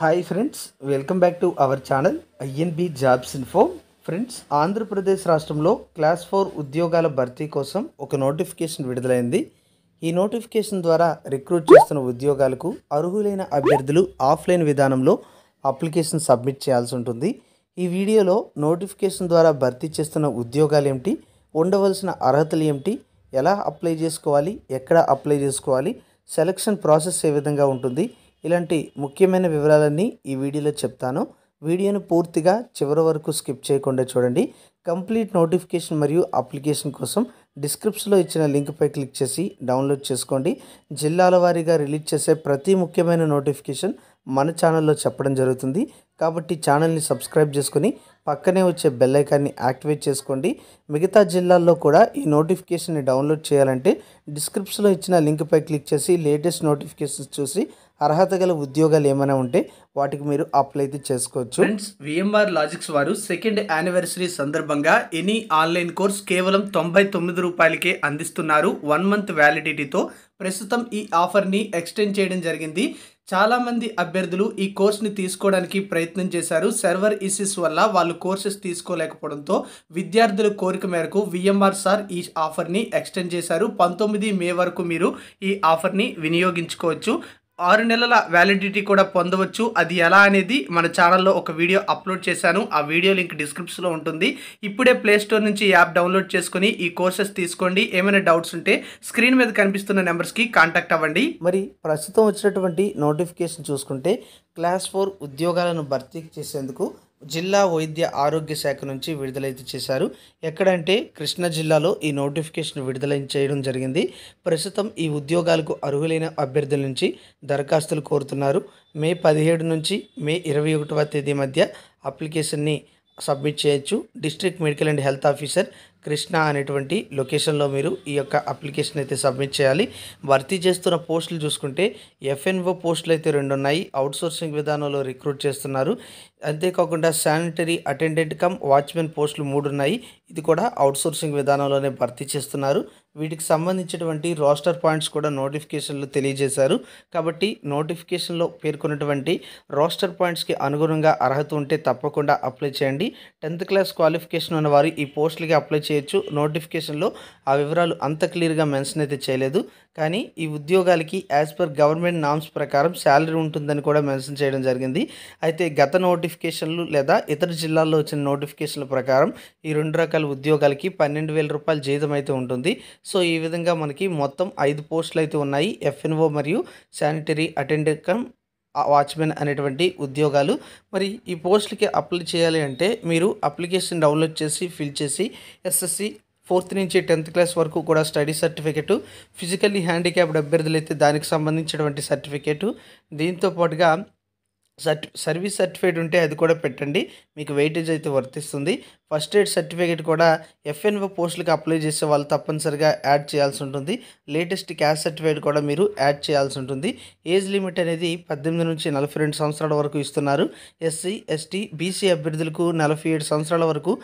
hi friends welcome back to our channel I N B jobs info friends Andhra Pradesh రాష్ట్రంలో class four ఉద్యోగాల భర్తీ కోసం ఒక నోటిఫికేషన్ విడుదలైంది ఈ నోటిఫికేషన్ ద్వారా రిక్రూట్ చేస్తున్న ఉద్యోగాలకు అర్హులైన అభ్యర్థులు ఆఫ్లైన్ విధానంలో అప్లికేషన్ సబ్మిట్ చేయాల్సి ఉంటుంది ఈ వీడియోలో నోటిఫికేషన్ ద్వారా భర్తీ చేస్తున్న ఉద్యోగాలు ఏమిటి ఉండవలసిన అర్హతలు ఏమిటి ఎలా అప్లై చేసుకోవాలి ఎక్కడ అప్లై చేసుకోవాలి సెలక్షన్ ప్రాసెస్ ఏ విధంగా ఉంటుంది ఇలాంటి ముఖ్యమైన వివరాలన్నీ ఈ వీడియోలో చెప్తాను వీడియోను పూర్తిగా చివరి వరకు స్కిప్ చేయకుండా చూడండి కంప్లీట్ నోటిఫికేషన్ మరియు అప్లికేషన్ కోసం డిస్క్రిప్షన్లో ఇచ్చిన లింక్పై క్లిక్ చేసి డౌన్లోడ్ చేసుకోండి జిల్లాల వారీగా రిలీజ్ చేసే ప్రతి ముఖ్యమైన నోటిఫికేషన్ మన ఛానల్లో చెప్పడం జరుగుతుంది కాబట్టి ఛానల్ని సబ్స్క్రైబ్ చేసుకుని పక్కనే వచ్చే బెల్లైకాన్ని యాక్టివేట్ చేసుకోండి మిగతా జిల్లాల్లో కూడా ఈ నోటిఫికేషన్ని డౌన్లోడ్ చేయాలంటే డిస్క్రిప్షన్లో ఇచ్చిన లింక్పై క్లిక్ చేసి లేటెస్ట్ నోటిఫికేషన్స్ చూసి అర్హత గల ఉద్యోగాలు ఏమైనా ఉంటే వాటికి మీరు అప్లై అయితే చేసుకోవచ్చు ఫ్రెండ్స్ విఎంఆర్ లాజిక్స్ వారు సెకండ్ యానివర్సరీ సందర్భంగా ఎనీ ఆన్లైన్ కోర్స్ కేవలం తొంభై తొమ్మిది రూపాయలకే అందిస్తున్నారు వన్ మంత్ వ్యాలిడిటీతో ప్రస్తుతం ఈ ఆఫర్ని ఎక్స్టెండ్ చేయడం జరిగింది చాలామంది అభ్యర్థులు ఈ కోర్స్ని తీసుకోవడానికి ప్రయత్నం చేశారు సర్వర్ ఇష్యూస్ వల్ల వాళ్ళు వాళ్ళు కోర్సెస్ తీసుకోలేకపోవడంతో విద్యార్థుల కోరిక మేరకు విఎంఆర్ సార్ ఈ ఆఫర్ని ఎక్స్టెండ్ చేశారు పంతొమ్మిది మే వరకు మీరు ఈ ఆఫర్ని వినియోగించుకోవచ్చు ఆరు నెలల వ్యాలిడిటీ కూడా పొందవచ్చు అది ఎలా అనేది మన ఛానల్లో ఒక వీడియో అప్లోడ్ చేశాను ఆ వీడియో లింక్ డిస్క్రిప్షన్లో ఉంటుంది ఇప్పుడే ప్లేస్టోర్ నుంచి యాప్ డౌన్లోడ్ చేసుకుని ఈ కోర్సెస్ తీసుకోండి ఏమైనా డౌట్స్ ఉంటే స్క్రీన్ మీద కనిపిస్తున్న నెంబర్స్కి కాంటాక్ట్ అవ్వండి మరి ప్రస్తుతం వచ్చినటువంటి నోటిఫికేషన్ చూసుకుంటే క్లాస్ ఫోర్ ఉద్యోగాలను భర్తీ చేసేందుకు జిల్లా వైద్య ఆరోగ్య శాఖ నుంచి విడుదలైతే చేశారు ఎక్కడంటే కృష్ణా జిల్లాలో ఈ నోటిఫికేషన్ విడుదల చేయడం జరిగింది ప్రస్తుతం ఈ ఉద్యోగాలకు అర్హులైన అభ్యర్థుల నుంచి దరఖాస్తులు కోరుతున్నారు మే పదిహేడు నుంచి మే ఇరవై ఒకటవ తేదీ మధ్య అప్లికేషన్ని సబ్మిట్ చేయొచ్చు district medical and health officer Krishna అనేటువంటి లొకేషన్లో మీరు ఈ యొక్క అప్లికేషన్ అయితే సబ్మిట్ చేయాలి భర్తీ చేస్తున్న పోస్టులు చూసుకుంటే ఎఫ్ఎన్ఓ పోస్టులు అయితే రెండు ఉన్నాయి అవుట్ సోర్సింగ్ విధానంలో రిక్రూట్ చేస్తున్నారు అంతేకాకుండా శానిటరీ అటెండెంట్ కమ్ వాచ్మెన్ పోస్టులు మూడు ఉన్నాయి ఇది కూడా అవుట్ సోర్సింగ్ విధానంలోనే భర్తీ చేస్తున్నారు వీటికి సంబంధించినటువంటి రోస్టర్ పాయింట్స్ కూడా నోటిఫికేషన్లో తెలియజేశారు కాబట్టి నోటిఫికేషన్లో పేర్కొన్నటువంటి రోస్టర్ పాయింట్స్కి అనుగుణంగా అర్హత ఉంటే తప్పకుండా అప్లై చేయండి టెన్త్ క్లాస్ క్వాలిఫికేషన్ ఉన్న వారు ఈ పోస్టులకి అప్లై చేయొచ్చు నోటిఫికేషన్లో ఆ వివరాలు అంత క్లియర్గా మెన్షన్ అయితే చేయలేదు కానీ ఈ ఉద్యోగాలకి యాజ్ పర్ గవర్నమెంట్ నామ్స్ ప్రకారం శాలరీ ఉంటుందని కూడా మెన్షన్ చేయడం జరిగింది అయితే గత నోటిఫికేషన్లు లేదా ఇతర జిల్లాల్లో వచ్చిన నోటిఫికేషన్ల ప్రకారం ఈ రెండు రకాల ఉద్యోగాలకి పన్నెండు వేల రూపాయల జీతం అయితే ఉంటుంది సో ఈ విధంగా మనకి మొత్తం ఐదు పోస్టులు అయితే ఉన్నాయి ఎఫ్ఎన్ఓ మరియు శానిటరీ అటెండెంట్ వాచ్మెన్ అనేటువంటి ఉద్యోగాలు మరి ఈ పోస్టులకి అప్లై చేయాలి అంటే మీరు అప్లికేషన్ డౌన్లోడ్ చేసి ఫిల్ చేసి ఎస్ఎస్సి ఫోర్త్ నుంచి టెన్త్ క్లాస్ వరకు కూడా స్టడీ సర్టిఫికెట్ ఫిజికల్లీ హ్యాండిక్యాప్డ్ అయితే దానికి సంబంధించినటువంటి సర్టిఫికేటు దీంతో పాటుగా సర్టి సర్వీస్ సర్టిఫికేట్ ఉంటే అది కూడా పెట్టండి మీకు వెయిటేజ్ అయితే వర్తిస్తుంది ఫస్ట్ ఎయిడ్ సర్టిఫికేట్ కూడా ఎఫ్ఎన్ఓ పోస్టులకు అప్లై చేసే వాళ్ళు తప్పనిసరిగా యాడ్ చేయాల్సి ఉంటుంది లేటెస్ట్ క్యాస్ట్ సర్టిఫికేట్ కూడా మీరు యాడ్ చేయాల్సి ఉంటుంది ఏజ్ లిమిట్ అనేది పద్దెనిమిది నుంచి నలభై రెండు సంవత్సరాల వరకు ఇస్తున్నారు ఎస్సీ ఎస్టీ బీసీ అభ్యర్థులకు నలభై ఏడు సంవత్సరాల వరకు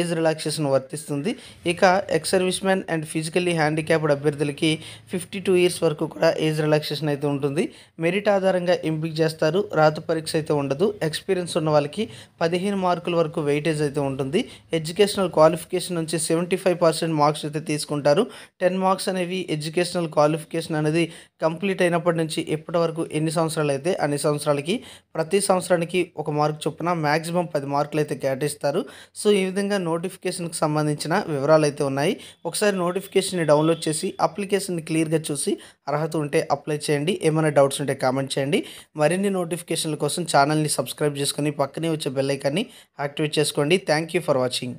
ఏజ్ రిలాక్సేషన్ వర్తిస్తుంది ఇక ex service man and physically handicapped అభ్యర్థులకి ఫిఫ్టీ టూ ఇయర్స్ వరకు కూడా ఏజ్ రిలాక్సేషన్ అయితే ఉంటుంది మెరిట్ ఆధారంగా ఎంపిక చేస్తారు రాత పరీక్ష మార్క్స్ అయితే ఉండదు ఎక్స్పీరియన్స్ ఉన్న వాళ్ళకి పదిహేను మార్కుల వరకు వెయిటేజ్ అయితే ఉంటుంది ఎడ్యుకేషనల్ క్వాలిఫికేషన్ నుంచి సెవెంటీ ఫైవ్ పర్సెంట్ మార్క్స్ అయితే తీసుకుంటారు టెన్ మార్క్స్ అనేవి ఎడ్యుకేషనల్ క్వాలిఫికేషన్ అనేది కంప్లీట్ అయినప్పటి నుంచి ఎప్పటి వరకు ఎన్ని సంవత్సరాలు అయితే అన్ని సంవత్సరాలకి ప్రతి సంవత్సరానికి ఒక మార్క్ చొప్పున మ్యాక్సిమం పది మార్కులు అయితే కేటాయిస్తారు సో ఈ విధంగా నోటిఫికేషన్కి సంబంధించిన వివరాలు అయితే ఉన్నాయి ఒకసారి నోటిఫికేషన్ని డౌన్లోడ్ చేసి అప్లికేషన్ని క్లియర్గా చూసి అర్హత ఉంటే అప్లై చేయండి ఏమైనా డౌట్స్ ఉంటే కామెంట్ చేయండి మరిన్ని నోటిఫికేషన్ల కోసం కోసం ఛానల్ని సబ్స్క్రైబ్ చేసుకొని పక్కనే వచ్చే బెల్లైకాన్ని యాక్టివేట్ చేసుకోండి థ్యాంక్ ఫర్ వాచింగ్